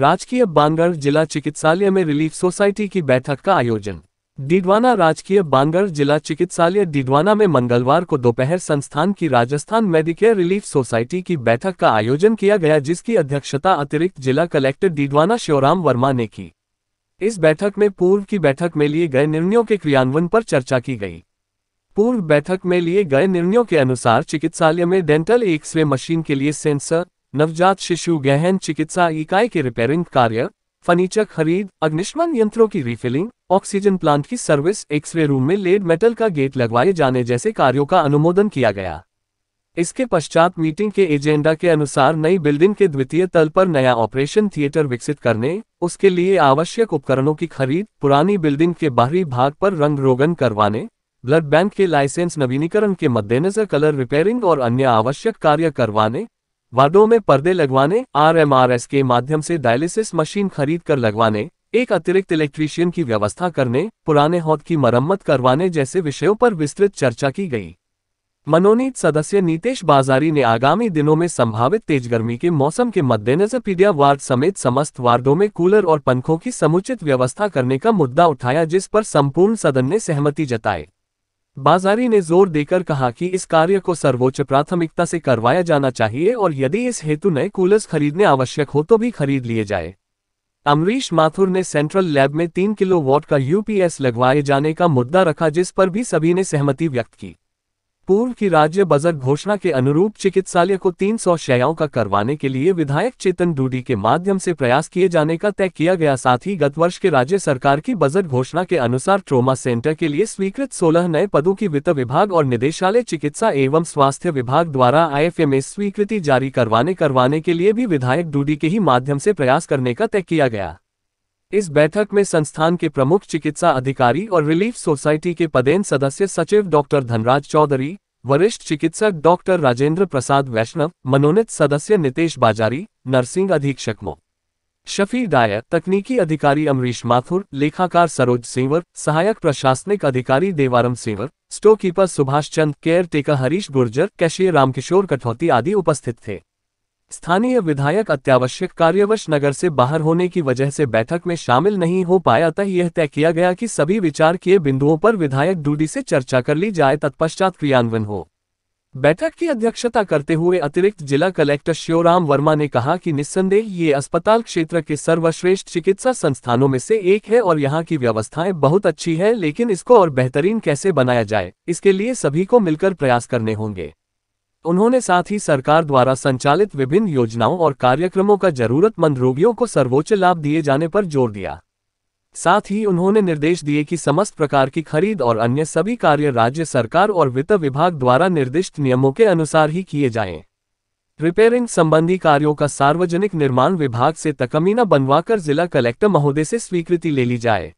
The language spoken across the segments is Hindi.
राजकीय बानगढ़ जिला चिकित्सालय में रिलीफ सोसाइटी की बैठक का आयोजन डिडवाना राजकीय बानगढ़ जिला चिकित्सालय डिडवाना में मंगलवार को दोपहर संस्थान की राजस्थान मेडिकेयर रिलीफ सोसाइटी की बैठक का आयोजन किया गया जिसकी अध्यक्षता अतिरिक्त जिला कलेक्टर डिडवाना श्योराम वर्मा ने की इस बैठक में पूर्व की बैठक में लिए गए निर्णयों के क्रियान्वयन पर चर्चा की गई पूर्व बैठक में लिए गए निर्णयों के अनुसार चिकित्सालय में डेंटल एक्सरे मशीन के लिए सेंसर नवजात शिशु गहन चिकित्सा इकाई के रिपेयरिंग कार्य फर्नीचर खरीद अग्निशमन यंत्रों की रिफिलिंग ऑक्सीजन प्लांट की सर्विस एक्सरे रूम में लेड मेटल का गेट लगवाए जाने जैसे कार्यों का अनुमोदन किया गया इसके पश्चात मीटिंग के एजेंडा के अनुसार नई बिल्डिंग के द्वितीय तल पर नया ऑपरेशन थिएटर विकसित करने उसके लिए आवश्यक उपकरणों की खरीद पुरानी बिल्डिंग के बाहरी भाग पर रंग रोगन करवाने ब्लड बैंक के लाइसेंस नवीनीकरण के मद्देनजर कलर रिपेयरिंग और अन्य आवश्यक कार्य करवाने वार्डो में पर्दे लगवाने आरएमआरएस के माध्यम से डायलिसिस मशीन खरीद कर लगवाने एक अतिरिक्त इलेक्ट्रीशियन की व्यवस्था करने पुराने हौद की मरम्मत करवाने जैसे विषयों पर विस्तृत चर्चा की गई मनोनीत सदस्य नीतेश बाजारी ने आगामी दिनों में संभावित तेज गर्मी के मौसम के मद्देनजर पीडिया वार्ड समेत समस्त वार्डों में कूलर और पंखों की समुचित व्यवस्था करने का मुद्दा उठाया जिस पर संपूर्ण सदन ने सहमति जताई बाजारी ने जोर देकर कहा कि इस कार्य को सर्वोच्च प्राथमिकता से करवाया जाना चाहिए और यदि इस हेतु नए कूलर्स खरीदने आवश्यक हो तो भी खरीद लिए जाए अमरीश माथुर ने सेंट्रल लैब में तीन किलो वॉट का यूपीएस लगवाए जाने का मुद्दा रखा जिस पर भी सभी ने सहमति व्यक्त की पूर्व की राज्य बजट घोषणा के अनुरूप चिकित्सालय को 300 शयाओं का करवाने के लिए विधायक चेतन डूडी के माध्यम से प्रयास किए जाने का तय किया गया साथ ही गत वर्ष के राज्य सरकार की बजट घोषणा के अनुसार ट्रोमा सेंटर के लिए स्वीकृत 16 नए पदों की वित्त विभाग और निदेशालय चिकित्सा एवं स्वास्थ्य विभाग द्वारा आई स्वीकृति जारी करवाने करवाने के लिए भी विधायक डूडी के ही माध्यम से प्रयास करने का तय किया गया इस बैठक में संस्थान के प्रमुख चिकित्सा अधिकारी और रिलीफ सोसाइटी के पदेन सदस्य सचिव डॉक्टर धनराज चौधरी वरिष्ठ चिकित्सक डॉक्टर राजेंद्र प्रसाद वैष्णव मनोनीत सदस्य नितेश बाजारी नर्सिंग अधीक्षक मो शफी डायर तकनीकी अधिकारी अमरीश माथुर लेखाकार सरोज सिंवर सहायक प्रशासनिक अधिकारी Devaram Sinwar storekeeper Subhash Chand caretaker Harish Gurjar cashier Ramkishore Kathauti आदि उपस्थित थे स्थानीय विधायक अत्यावश्यक कार्यवश नगर से बाहर होने की वजह से बैठक में शामिल नहीं हो पाया अतः यह तय किया गया कि सभी विचार किए बिंदुओं पर विधायक डूडी से चर्चा कर ली जाए तत्पश्चात क्रियान्वयन हो बैठक की अध्यक्षता करते हुए अतिरिक्त जिला कलेक्टर श्योराम वर्मा ने कहा कि निस्संदेह ये अस्पताल क्षेत्र के सर्वश्रेष्ठ चिकित्सा संस्थानों में से एक है और यहाँ की व्यवस्थाएं बहुत अच्छी है लेकिन इसको और बेहतरीन कैसे बनाया जाए इसके लिए सभी को मिलकर प्रयास करने होंगे उन्होंने साथ ही सरकार द्वारा संचालित विभिन्न योजनाओं और कार्यक्रमों का जरूरतमंद रोगियों को सर्वोच्च लाभ दिए जाने पर जोर दिया साथ ही उन्होंने निर्देश दिए कि समस्त प्रकार की खरीद और अन्य सभी कार्य राज्य सरकार और वित्त विभाग द्वारा निर्दिष्ट नियमों के अनुसार ही किए जाएं। रिपेयरिंग संबंधी कार्यों का सार्वजनिक निर्माण विभाग से तकमीना बनवाकर जिला कलेक्टर महोदय से स्वीकृति ले ली जाए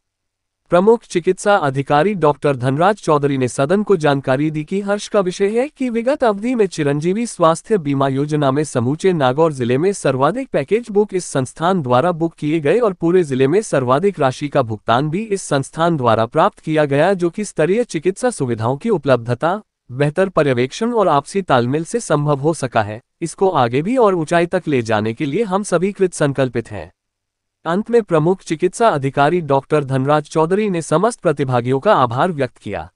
प्रमुख चिकित्सा अधिकारी डॉक्टर धनराज चौधरी ने सदन को जानकारी दी कि हर्ष का विषय है कि विगत अवधि में चिरंजीवी स्वास्थ्य बीमा योजना में समूचे नागौर जिले में सर्वाधिक पैकेज बुक इस संस्थान द्वारा बुक किए गए और पूरे जिले में सर्वाधिक राशि का भुगतान भी इस संस्थान द्वारा प्राप्त किया गया जो कि स्तरीय चिकित्सा सुविधाओं की उपलब्धता बेहतर पर्यवेक्षण और आपसी तालमेल से संभव हो सका है इसको आगे भी और ऊंचाई तक ले जाने के लिए हम सभी कृत संकल्पित हैं अंत में प्रमुख चिकित्सा अधिकारी डॉक्टर धनराज चौधरी ने समस्त प्रतिभागियों का आभार व्यक्त किया